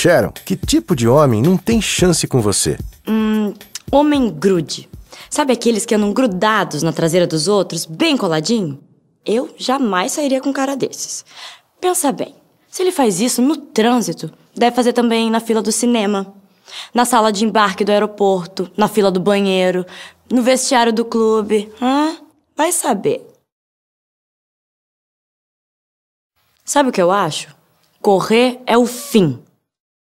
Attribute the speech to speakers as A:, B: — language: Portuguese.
A: Sharon, que tipo de homem não tem chance com você?
B: Hum, homem grude. Sabe aqueles que andam grudados na traseira dos outros, bem coladinho? Eu jamais sairia com um cara desses. Pensa bem, se ele faz isso no trânsito, deve fazer também na fila do cinema, na sala de embarque do aeroporto, na fila do banheiro, no vestiário do clube. Hã? Vai saber.
C: Sabe o que eu acho? Correr é o fim.